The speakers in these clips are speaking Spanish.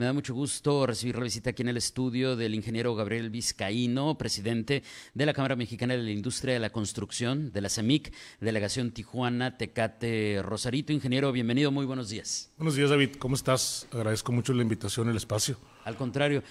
Me da mucho gusto recibir la visita aquí en el estudio del ingeniero Gabriel Vizcaíno, presidente de la Cámara Mexicana de la Industria de la Construcción, de la CEMIC, e Delegación Tijuana, Tecate, Rosarito. Ingeniero, bienvenido, muy buenos días. Buenos días, David, ¿cómo estás? Agradezco mucho la invitación, el espacio. Al contrario,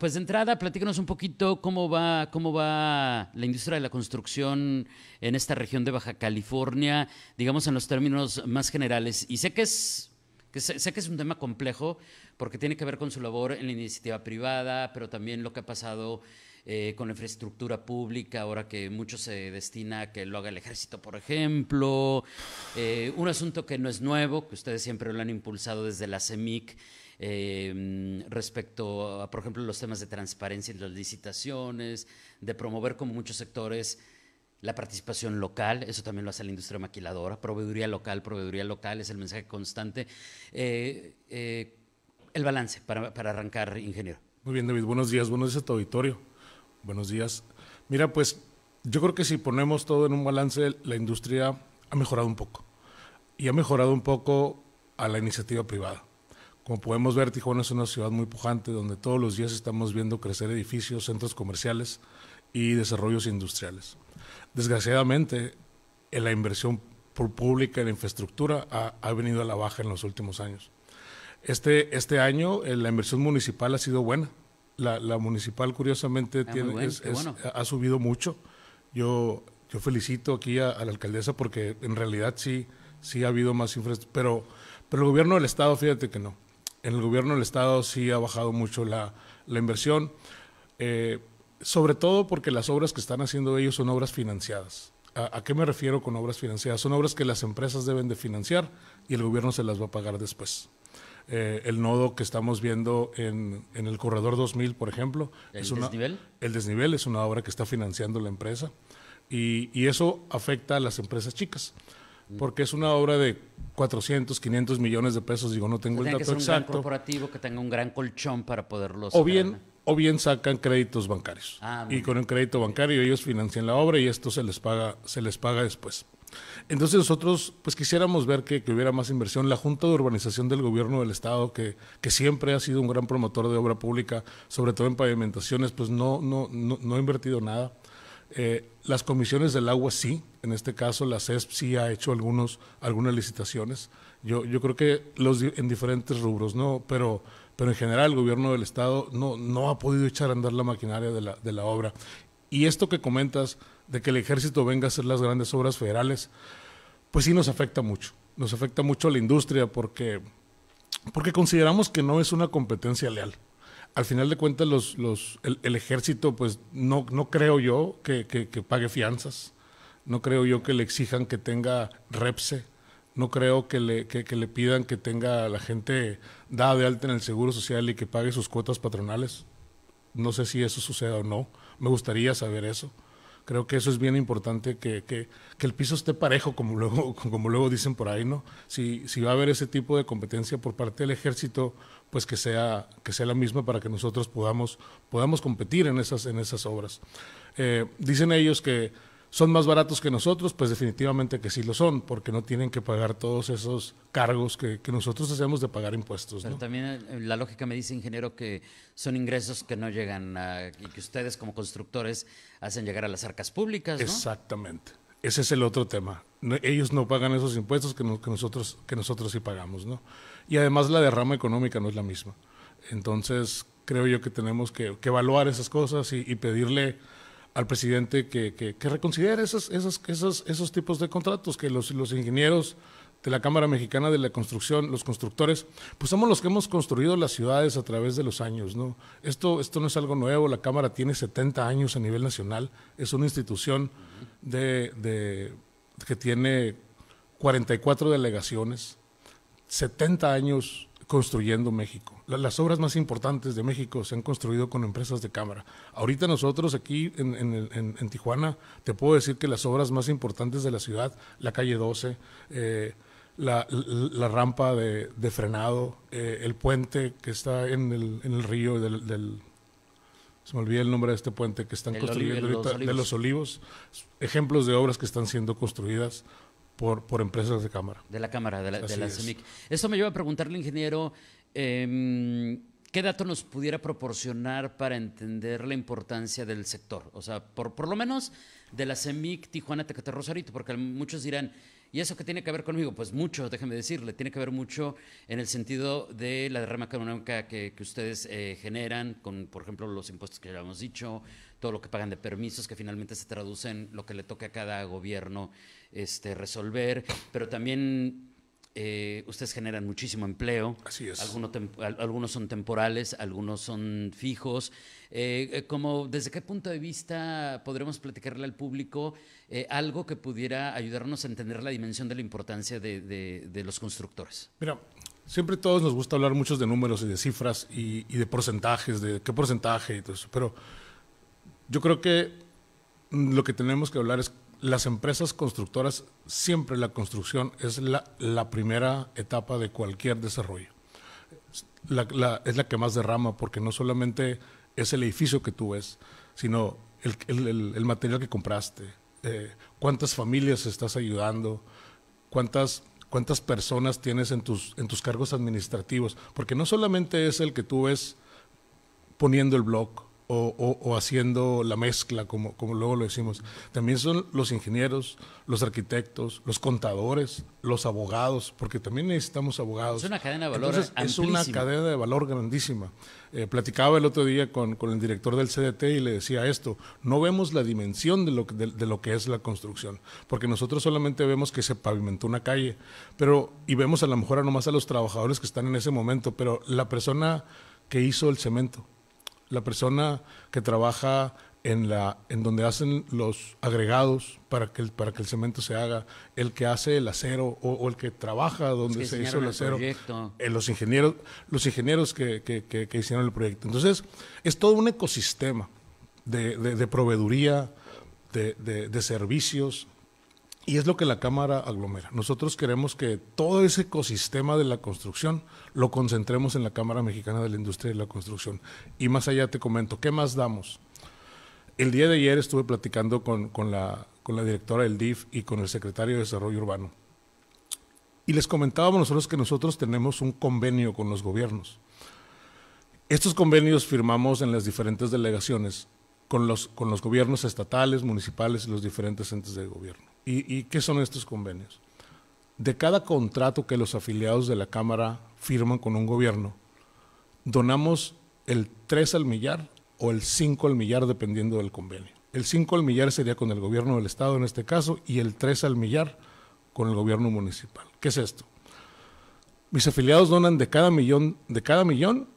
pues de entrada, platícanos un poquito cómo va, cómo va la industria de la construcción en esta región de Baja California, digamos en los términos más generales. Y sé que es sé, que es un tema complejo porque tiene que ver con su labor en la iniciativa privada, pero también lo que ha pasado eh, con la infraestructura pública, ahora que mucho se destina a que lo haga el ejército, por ejemplo. Eh, un asunto que no es nuevo, que ustedes siempre lo han impulsado desde la CEMIC. Em, respecto a, por ejemplo, los temas de transparencia y las licitaciones, de promover como muchos sectores la participación local, eso también lo hace la industria maquiladora, proveeduría local, proveeduría local es el mensaje constante. Eh, eh, el balance para, para, arrancar, ingeniero. Muy bien, David, buenos días, buenos días a tu auditorio. Buenos días. Mira, pues yo creo que si ponemos todo en un balance, la industria ha mejorado un poco. Y ha mejorado un poco a la iniciativa privada. Como podemos ver, Tijuana es una ciudad muy pujante donde todos los días estamos viendo crecer edificios, centros comerciales y desarrollos industriales desgraciadamente, en la inversión pública en infraestructura ha, venido a la baja en los últimos años. Este, este año eh, la inversión municipal ha sido buena. La, municipal, curiosamente, ah, tiene, ha subido mucho. Yo, yo felicito aquí a, la alcaldesa porque en realidad sí, sí ha habido más infraestructura. Pero, pero el gobierno del Estado, fíjate que no. En el gobierno del Estado sí ha bajado mucho la, inversión. Eh, sobre todo porque las obras que están haciendo ellos son obras financiadas. ¿A, qué me refiero con obras financiadas? Son obras que las empresas deben de financiar y el gobierno se las va a pagar después. Eh, el nodo que estamos viendo en, el Corredor 2000, por ejemplo. es un desnivel? El desnivel es una obra que está financiando la empresa y, eso afecta a las empresas chicas mm. porque es una obra de 400, 500 millones de pesos. Digo, no tengo el dato un exacto. corporativo que tenga un gran colchón para poderlos. O bien, o bien sacan créditos bancarios. Ah, y con un crédito bancario ellos financian la obra y esto se les paga, se les paga después. Entonces nosotros pues quisiéramos ver que, hubiera más inversión. La Junta de Urbanización del Gobierno del Estado, que, que, siempre ha sido un gran promotor de obra pública, sobre todo en pavimentaciones, pues no, no, no, ha invertido nada. Eh, las comisiones del agua sí, en este caso la CESP sí ha hecho algunos, algunas licitaciones. Yo, yo creo que los en diferentes rubros, ¿no? Pero pero en general el gobierno del Estado no, no ha podido echar a andar la maquinaria de la, obra. Y esto que comentas de que el ejército venga a hacer las grandes obras federales, pues sí nos afecta mucho. Nos afecta mucho a la industria porque, porque consideramos que no es una competencia leal. Al final de cuentas, los, el, ejército, pues no, no creo yo que, que pague fianzas, no creo yo que le exijan que tenga repse, no creo que le, le pidan que tenga la gente dada de alta en el Seguro Social y que pague sus cuotas patronales. No sé si eso suceda o no. Me gustaría saber eso. Creo que eso es bien importante, que, que, el piso esté parejo, como luego, como luego dicen por ahí, ¿no? Si, si va a haber ese tipo de competencia por parte del ejército, pues que sea, que sea la misma para que nosotros podamos, podamos competir en esas, en esas obras. Eh, dicen ellos que son más baratos que nosotros, pues definitivamente que sí lo son, porque no tienen que pagar todos esos cargos que, nosotros hacemos de pagar impuestos. Pero también eh, la lógica me dice, ingeniero, que son ingresos que no llegan a, y que ustedes como constructores hacen llegar a las arcas públicas. Exactamente. Ese es el otro tema. ellos no pagan esos impuestos que, que, nosotros, que nosotros sí pagamos, ¿no? Y además la derrama económica no es la misma. Entonces, creo yo que tenemos que, evaluar esas cosas y pedirle al presidente que, reconsidere esos, esos, esos, esos, tipos de contratos, que los, los ingenieros de la Cámara Mexicana de la Construcción, los constructores, pues somos los que hemos construido las ciudades a través de los años, ¿no? Esto, esto no es algo nuevo, la Cámara tiene 70 años a nivel nacional, es una institución de, que tiene 44 delegaciones, 70 años construyendo México. Las obras más importantes de México se han construido con empresas de cámara. Ahorita nosotros aquí en, Tijuana, te puedo decir que las obras más importantes de la ciudad, la calle 12, eh, la, rampa de, frenado, eh, el puente que está en el, río del, Se me olvida el nombre de este puente que están construyendo ahorita, de los olivos. Ejemplos de obras que están siendo construidas por, por empresas de cámara. De la cámara, de la, CEMIC. Eso me lleva a preguntarle, ingeniero, em, ¿qué dato nos pudiera proporcionar para entender la importancia del sector? O sea, por, por lo menos de la CEMIC Tijuana Tecate Rosarito, porque muchos dirán, ¿Y eso que tiene que ver conmigo? Pues mucho, déjeme decirle, tiene que ver mucho en el sentido de la derrama económica que, ustedes eh, generan, con, por ejemplo, los impuestos que ya hemos dicho, todo lo que pagan de permisos, que finalmente se traducen, lo que le toca a cada gobierno este, resolver, pero también eh, ustedes generan muchísimo empleo. Así es. Algunos, algunos son temporales, algunos son fijos. Eh, eh, como, ¿Desde qué punto de vista podremos platicarle al público algo que pudiera ayudarnos a entender la dimensión de la importancia de, los constructores? Mira, siempre todos nos gusta hablar muchos de números y de cifras y, y de porcentajes, de qué porcentaje y todo eso, pero yo creo que lo que tenemos que hablar es las empresas constructoras, siempre la construcción es la, primera etapa de cualquier desarrollo. es la que más derrama porque no solamente es el edificio que tú ves, sino el, material que compraste, eh, cuántas familias estás ayudando, cuántas, cuántas personas tienes en tus, en tus cargos administrativos, porque no solamente es el que tú ves poniendo el blog o, haciendo la mezcla, como, como luego lo decimos. También son los ingenieros, los arquitectos, los contadores, los abogados, porque también necesitamos abogados. Es una cadena de valor Es una cadena de valor grandísima. Eh, platicaba el otro día con, con, el director del CDT y le decía esto, no vemos la dimensión de lo, de lo que es la construcción, porque nosotros solamente vemos que se pavimentó una calle, pero y vemos a lo mejor a nomás a los trabajadores que están en ese momento, pero la persona que hizo el cemento, la persona que trabaja en, la, en donde hacen los agregados para que, el, para que el cemento se haga, el que hace el acero o, el que trabaja donde se hizo el acero, eh, los ingenieros, los ingenieros que, hicieron el proyecto. Entonces, es todo un ecosistema de, de proveeduría, de, de, servicios, y es lo que la Cámara aglomera. Nosotros queremos que todo ese ecosistema de la construcción lo concentremos en la Cámara Mexicana de la Industria de la Construcción. Y más allá te comento, ¿qué más damos? El día de ayer estuve platicando con, la, directora del DIF y con el secretario de Desarrollo Urbano. Y les comentábamos nosotros que nosotros tenemos un convenio con los gobiernos. Estos convenios firmamos en las diferentes delegaciones con los, con los gobiernos estatales, municipales y los diferentes entes de gobierno. ¿Y, qué son estos convenios? De cada contrato que los afiliados de la Cámara firman con un gobierno, donamos el 3 al millar o el 5 al millar dependiendo del convenio. El 5 al millar sería con el gobierno del estado en este caso y el 3 al millar con el gobierno municipal. ¿Qué es esto? Mis afiliados donan de cada millón, de cada millón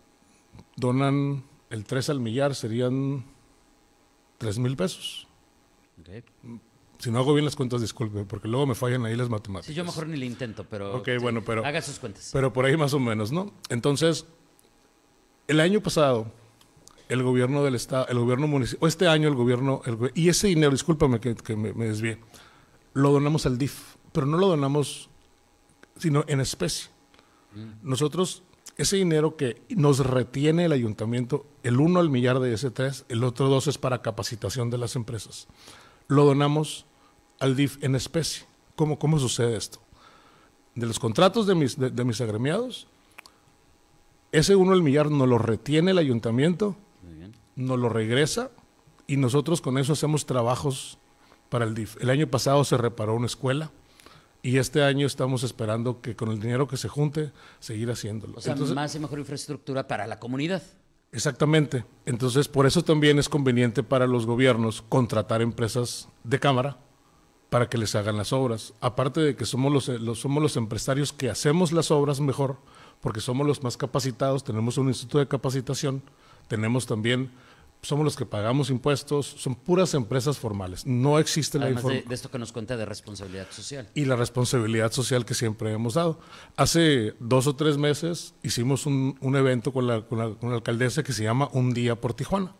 donan el 3 al millar serían 3 mil pesos. Si no hago bien las cuentas, disculpe, porque luego me fallan ahí las matemáticas. Sí, yo mejor ni le intento, pero. bueno, pero. Haga sus cuentas. Pero por ahí más o menos, ¿no? Entonces, el año pasado, el gobierno del Estado, el gobierno municipal, o este año el gobierno, y ese dinero, discúlpame que, me, desvíe, lo donamos al DIF, pero no lo donamos, sino en especie. Mm. Nosotros, ese dinero que nos retiene el ayuntamiento, el uno al millar de ese tres, el otro dos es para capacitación de las empresas. Lo donamos al DIF en especie. ¿Cómo, cómo sucede esto? De los contratos de mis, de, mis agremiados, ese uno al millar no lo retiene el ayuntamiento, no lo regresa y nosotros con eso hacemos trabajos para el DIF. El año pasado se reparó una escuela y este año estamos esperando que con el dinero que se junte, seguir haciéndolo. O sea, más y mejor infraestructura para la comunidad. Exactamente. Entonces, por eso también es conveniente para los gobiernos contratar empresas de cámara para que les hagan las obras. Aparte de que somos los, somos los empresarios que hacemos las obras mejor, porque somos los más capacitados, tenemos un instituto de capacitación, tenemos también, somos los que pagamos impuestos, son puras empresas formales, no existe la de, de esto que nos cuenta de responsabilidad social. Y la responsabilidad social que siempre hemos dado. Hace dos o tres meses hicimos un, evento con la, con la alcaldesa que se llama Un Día por Tijuana.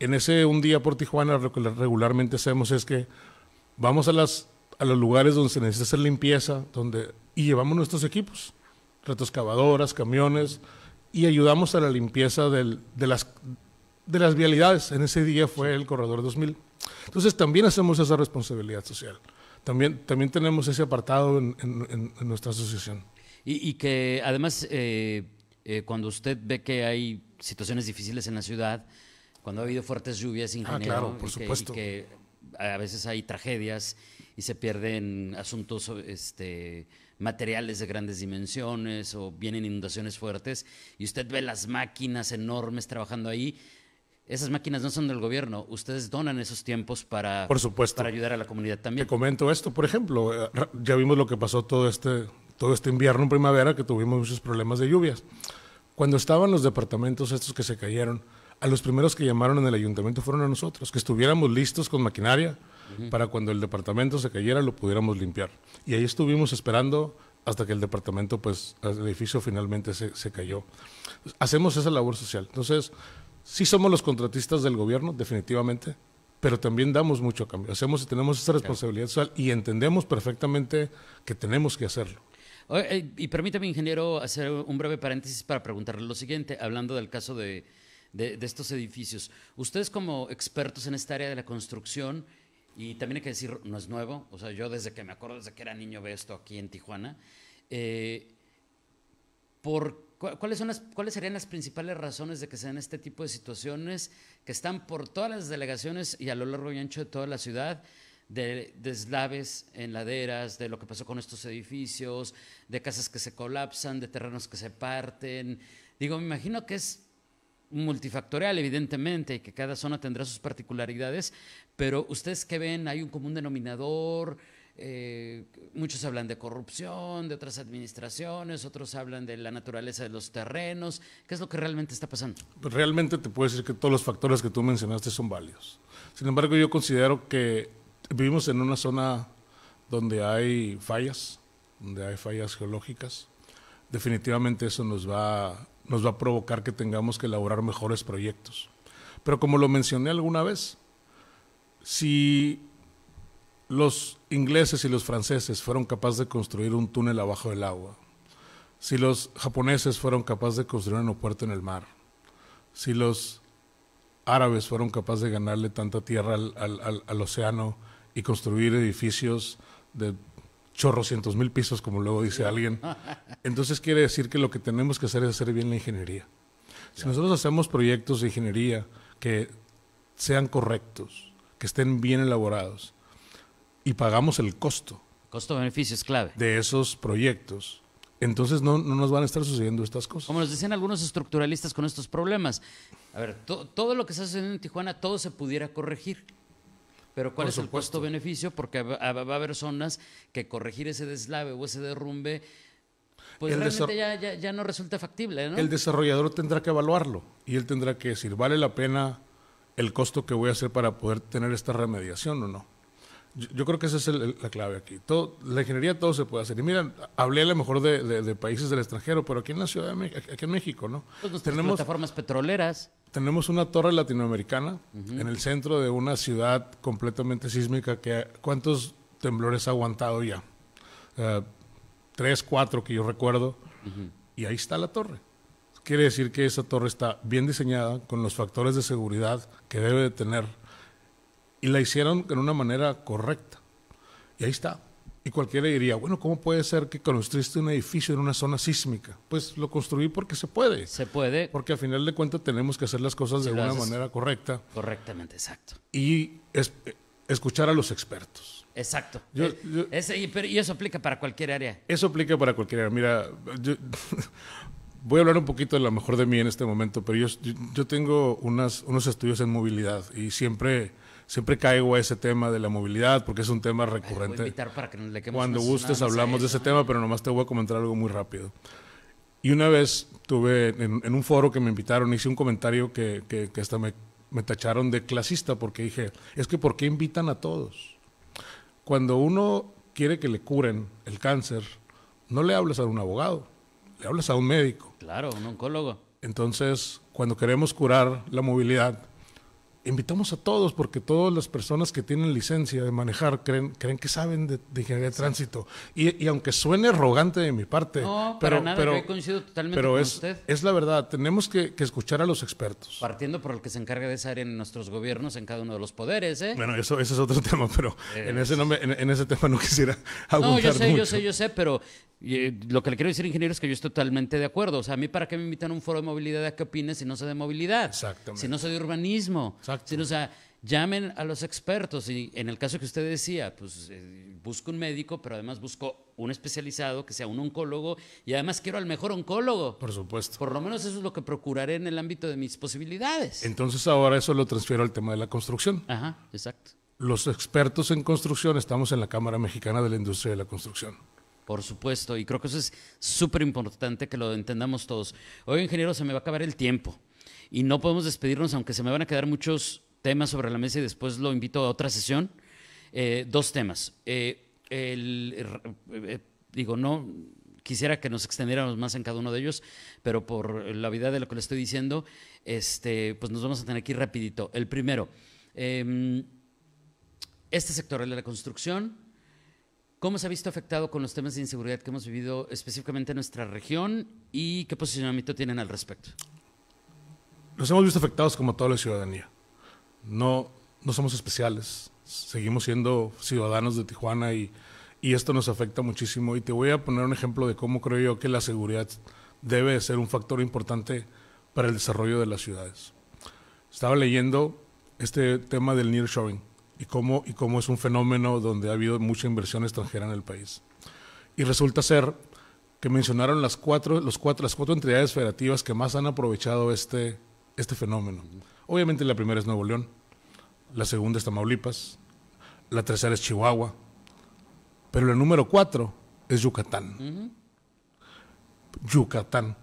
En ese Un Día por Tijuana lo que regularmente hacemos es que vamos a, las, a los lugares donde se necesita hacer limpieza donde, y llevamos nuestros equipos, retroexcavadoras, camiones, y ayudamos a la limpieza de, las, de las vialidades. En ese día fue el Corredor 2000. Entonces también hacemos esa responsabilidad social. También, también tenemos ese apartado en, nuestra asociación. Y, que además, eh, eh, cuando usted ve que hay situaciones difíciles en la ciudad, cuando ha habido fuertes lluvias, en ah, por supuesto a veces hay tragedias y se pierden asuntos este, materiales de grandes dimensiones o vienen inundaciones fuertes y usted ve las máquinas enormes trabajando ahí. Esas máquinas no son del gobierno, ustedes donan esos tiempos para, para ayudar a la comunidad también. Te comento esto, por ejemplo, eh, ya vimos lo que pasó todo este, todo este invierno, primavera, que tuvimos muchos problemas de lluvias. Cuando estaban los departamentos estos que se cayeron, a los primeros que llamaron en el ayuntamiento fueron a nosotros, que estuviéramos listos con maquinaria para cuando el departamento se cayera lo pudiéramos limpiar. Y ahí estuvimos esperando hasta que el departamento, pues el edificio finalmente se, se cayó. Hacemos esa labor social. Entonces, sí somos los contratistas del gobierno, definitivamente, pero también damos mucho a cambio. Hacemos y tenemos esa responsabilidad social y entendemos perfectamente que tenemos que hacerlo. Eh, y permítame, ingeniero, hacer un breve paréntesis para preguntarle lo siguiente, hablando del caso de de, estos edificios. Ustedes como expertos en esta área de la construcción, y también hay que decir, no es nuevo, o sea, yo desde que me acuerdo, desde que era niño, veo esto aquí en Tijuana, eh, ¿por ¿Cuáles, son ¿Cuáles serían las principales razones de que sean den este tipo de situaciones que están por todas las delegaciones y a lo largo y ancho de toda la ciudad? De deslaves en laderas, de lo que pasó con estos edificios, de casas que se colapsan, de terrenos que se parten. Digo, me imagino que es multifactorial, evidentemente, y que cada zona tendrá sus particularidades, pero ustedes que ven, hay un común denominador, eh, muchos hablan de corrupción, de otras administraciones, otros hablan de la naturaleza de los terrenos. ¿Qué es lo que realmente está pasando? Pues realmente te puedo decir que todos los factores que tú mencionaste son válidos. Sin embargo, yo considero que vivimos en una zona donde hay fallas, donde hay fallas geológicas. Definitivamente eso nos va nos va a provocar que tengamos que elaborar mejores proyectos. Pero como lo mencioné alguna vez, si los ingleses y los franceses fueron capaces de construir un túnel abajo del agua, si los japoneses fueron capaces de construir un puerto en el mar, si los árabes fueron capaces de ganarle tanta tierra al, al océano y construir edificios de cientos mil pisos, como luego dice alguien. Entonces quiere decir que lo que tenemos que hacer es hacer bien la ingeniería. Si nosotros hacemos proyectos de ingeniería que sean correctos, que estén bien elaborados y pagamos el costo. Costo-beneficio es clave. De esos proyectos. Entonces no, nos van a estar sucediendo estas cosas. Como nos decían algunos estructuralistas con estos problemas. A ver, todo lo que está sucediendo en Tijuana, todo se pudiera corregir. Pero ¿cuál es el costo-beneficio? Porque va a haber zonas que corregir ese deslave o ese derrumbe pues realmente ya, ya, ya, no resulta factible. El desarrollador tendrá que evaluarlo y él tendrá que decir, ¿vale la pena el costo que voy a hacer para poder tener esta remediación o no? Yo, creo que esa es la clave aquí. la ingeniería todo se puede hacer. Y miren, hablé a lo mejor de, países del extranjero, pero aquí en la Ciudad de México, aquí en México, ¿no? Pues tenemos plataformas petroleras. Tenemos una torre latinoamericana en el centro de una ciudad completamente sísmica que ¿cuántos temblores ha aguantado ya? Eh, tres, cuatro que yo recuerdo. Y ahí está la torre quiere decir que esa torre está bien diseñada, con los factores de seguridad que debe de tener y la hicieron de una manera correcta. Y ahí está. Y cualquiera diría, bueno, ¿cómo puede ser que construiste un edificio en una zona sísmica? Pues lo construí porque se puede. Se puede. Porque al final de cuentas tenemos que hacer las cosas de una manera correcta. Correctamente, exacto. Y eh, escuchar a los expertos. Exacto. Eh, y, eso aplica para cualquier área. Eso aplica para cualquier área. Mira, yo, voy a hablar un poquito de lo mejor de mí en este momento, pero yo, yo tengo unos estudios en movilidad y siempre siempre caigo a ese tema de la movilidad porque es un tema recurrente. que Cuando gustes hablamos de ese tema, pero nomás te voy a comentar algo muy rápido. Y una vez tuve en, un foro que me invitaron, hice un comentario que, que, hasta me, me, tacharon de clasista porque dije, es que ¿por qué invitan a todos? Cuando uno quiere que le curen el cáncer, no le hablas a un abogado, le hablas a un médico. Claro, un oncólogo. Entonces, cuando queremos curar la movilidad, invitamos a todos porque todas las personas que tienen licencia de manejar creen, creen que saben de, ingeniería de tránsito. Y, aunque suene arrogante de mi parte, pero, pero, coincido totalmente con es, usted. es la verdad, tenemos que, escuchar a los expertos. Partiendo por el que se encarga de esa área en nuestros gobiernos, en cada uno de los poderes. ¿eh? Bueno, eso, es otro tema, pero eh, en, ese en, ese tema no quisiera abundar No, yo sé, yo sé, yo sé, pero lo que le quiero decir, ingeniero, es que yo estoy totalmente de acuerdo. O sea, a mí para qué me invitan a un foro de movilidad, ¿a qué opines si no sé de movilidad? Exactamente. Si no sé de urbanismo. Exactamente o sea, llamen a los expertos y en el caso que usted decía, pues eh, busco un médico, pero además busco un especializado que sea un oncólogo y además quiero al mejor oncólogo. Por supuesto. Por lo menos eso es lo que procuraré en el ámbito de mis posibilidades. Entonces ahora eso lo transfiero al tema de la construcción. Ajá, exacto. Los expertos en construcción estamos en la Cámara Mexicana de la Industria de la Construcción. Por supuesto, y creo que eso es súper importante que lo entendamos todos. Hoy, ingeniero, se me va a acabar el tiempo y no podemos despedirnos, aunque se me van a quedar muchos temas sobre la mesa y después lo invito a otra sesión. Eh, dos temas. Eh, eh, digo, no quisiera que nos extendiéramos más en cada uno de ellos, pero por la vida de lo que le estoy diciendo, este, pues nos vamos a tener aquí rapidito. El primero, em, este sector, de la construcción, ¿Cómo se ha visto afectado con los temas de inseguridad que hemos vivido específicamente en nuestra región y qué posicionamiento tienen al respecto? nos hemos visto afectados como toda la ciudadanía. No, no somos especiales, seguimos siendo ciudadanos de Tijuana y, y esto nos afecta muchísimo. Y te voy a poner un ejemplo de cómo creo yo que la seguridad debe ser un factor importante para el desarrollo de las ciudades. Estaba leyendo este tema del nearshoring y cómo, y cómo es un fenómeno donde ha habido mucha inversión extranjera en el país. Y resulta ser que mencionaron las cuatro, los cuatro, las cuatro entidades federativas que más han aprovechado este, este fenómeno. Obviamente la primera es Nuevo León, la segunda es Tamaulipas, la tercera es Chihuahua, pero la número cuatro es Yucatán. Yucatán.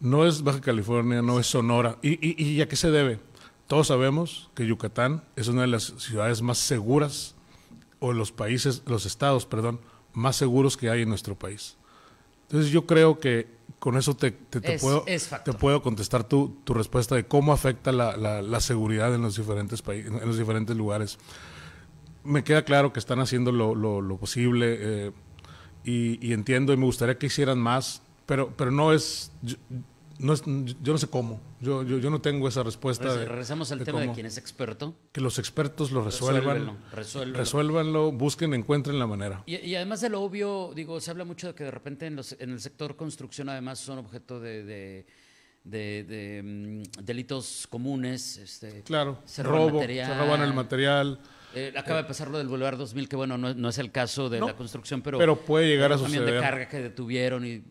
No es Baja California, no es Sonora. ¿Y, y, y a qué se debe? Todos sabemos que Yucatán es una de las ciudades más seguras, o los países, los estados, perdón, más seguros que hay en nuestro país. Entonces yo creo que con eso te, puedo, te puedo contestar tu, respuesta de cómo afecta la, seguridad en los diferentes países, en los diferentes lugares. Me queda claro que están haciendo lo, lo, posible eh, y, entiendo y me gustaría que hicieran más, pero, pero no es... No yo no sé cómo. Yo, no tengo esa respuesta. regresamos al tema de quién es experto. Que los expertos lo resuelvan. Resuélvanlo. busquen, encuentren la manera. Y, además de lo obvio, digo, se habla mucho de que de repente en, los, en el sector construcción, además, son objeto de, mm, delitos comunes. Este, claro, se, robo, roban el material. Eh, acaba de pasar lo del Boulevard 2000, que bueno, no, es el caso de la construcción, pero, pero puede llegar a suceder. de carga que detuvieron y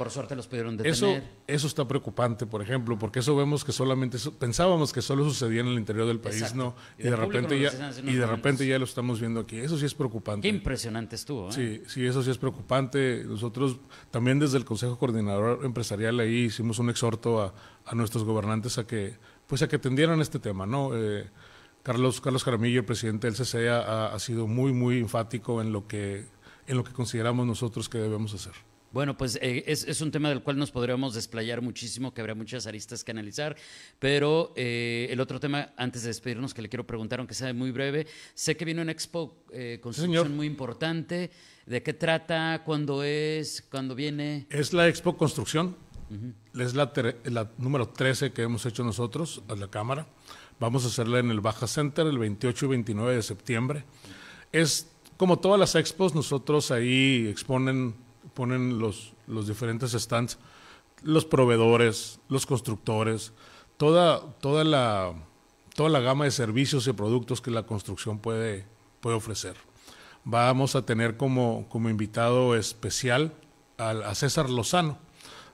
por suerte los pudieron detener. Eso, eso está preocupante, por ejemplo, porque eso vemos que solamente pensábamos que solo sucedía en el interior del país, ¿no? Y, de repente ya y de repente ya lo estamos viendo aquí. Eso sí es preocupante. Qué impresionante estuvo, ¿eh? Sí, sí, eso sí es preocupante. Nosotros también desde el Consejo Coordinador Empresarial ahí hicimos un exhorto a, nuestros gobernantes a que pues a que atendieran este tema, ¿no? Eh, Carlos, Carlos Jaramillo, el presidente del CCA, e, ha, ha, sido muy, muy enfático en lo que, en lo que consideramos nosotros que debemos hacer. Bueno, pues eh, es, un tema del cual nos podríamos desplayar muchísimo, que habrá muchas aristas que analizar, pero eh, el otro tema, antes de despedirnos, que le quiero preguntar, aunque sea muy breve, sé que viene una expo eh, construcción muy importante, ¿de qué trata? ¿Cuándo es? ¿Cuándo viene? Es la expo construcción, es la, la, número 13 que hemos hecho nosotros a la Cámara, vamos a hacerla en el Baja Center el 28 y 29 de septiembre. Es como todas las expos, nosotros ahí exponen ponen los, los diferentes stands, los proveedores, los constructores, toda, toda, la, toda la gama de servicios y productos que la construcción puede, puede ofrecer. Vamos a tener como, como invitado especial a, César Lozano.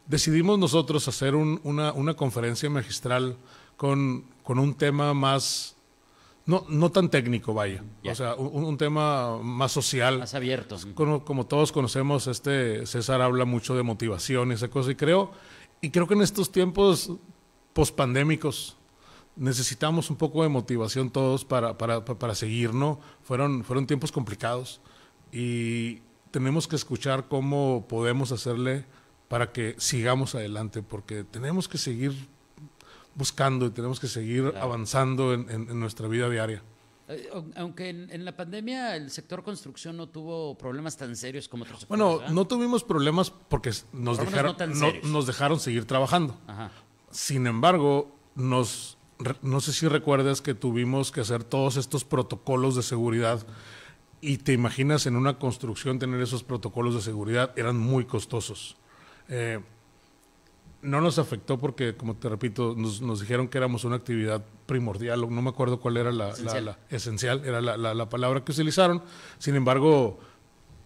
Decidimos nosotros hacer una, conferencia magistral con un tema más, no, tan técnico, vaya. O sea, un, tema más social. Más abierto. Como, como, todos conocemos, este César habla mucho de motivación y esa cosa. Y creo, y creo que en estos tiempos pospandémicos necesitamos un poco de motivación todos para, para, seguir, ¿no? Fueron, fueron tiempos complicados y tenemos que escuchar cómo podemos hacerle para que sigamos adelante, porque tenemos que seguir buscando y tenemos que seguir avanzando en, en, nuestra vida diaria. Eh, aunque en, en, la pandemia el sector construcción no tuvo problemas tan serios como otros Bueno, no tuvimos problemas porque nos, dejaron, no nos dejaron seguir trabajando. Sin embargo, nos, no sé si recuerdas que tuvimos que hacer todos estos protocolos de seguridad y te imaginas en una construcción tener esos protocolos de seguridad, eran muy costosos. Eh, no nos afectó porque, como te repito, nos, dijeron que éramos una actividad primordial, no me acuerdo cuál era la esencial era la, la, palabra que utilizaron. Sin embargo,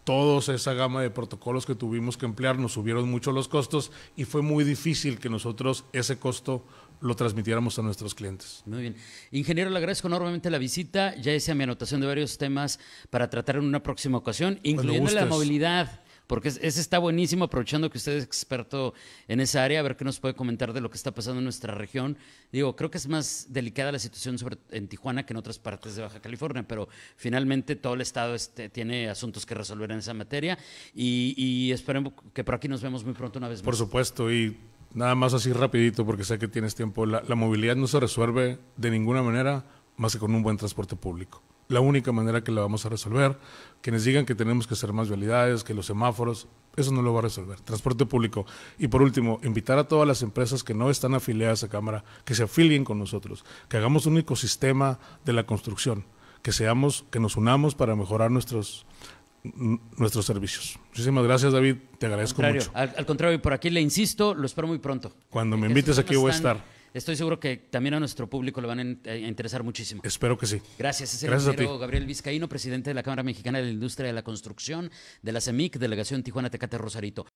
toda esa gama de protocolos que tuvimos que emplear nos subieron mucho los costos y fue muy difícil que nosotros ese costo lo transmitiéramos a nuestros clientes. Muy bien. Ingeniero, le agradezco enormemente la visita. Ya hice mi anotación de varios temas para tratar en una próxima ocasión, incluyendo la movilidad porque ese está buenísimo, aprovechando que usted es experto en esa área, a ver qué nos puede comentar de lo que está pasando en nuestra región. Digo, creo que es más delicada la situación sobre, en Tijuana que en otras partes de Baja California, pero finalmente todo el Estado este, tiene asuntos que resolver en esa materia y, esperemos que por aquí nos vemos muy pronto una vez más. Por supuesto, y nada más así rapidito, porque sé que tienes tiempo, la movilidad no se resuelve de ninguna manera más que con un buen transporte público la única manera que la vamos a resolver. Quienes digan que tenemos que hacer más vialidades, que los semáforos, eso no lo va a resolver. Transporte público. Y por último, invitar a todas las empresas que no están afiliadas a Cámara, que se afilien con nosotros, que hagamos un ecosistema de la construcción, que seamos, que nos unamos para mejorar nuestros nuestros servicios. Muchísimas gracias, David. Te agradezco mucho. Al, al, contrario, por aquí le insisto, lo espero muy pronto. Cuando me invites aquí voy a estar estoy seguro que también a nuestro público le van a interesar muchísimo. Espero que sí. Gracias. Es Gracias a ti. Gabriel Vizcaíno, presidente de la Cámara Mexicana de la Industria de la Construcción, de la CEMIC, Delegación Tijuana Tecate Rosarito.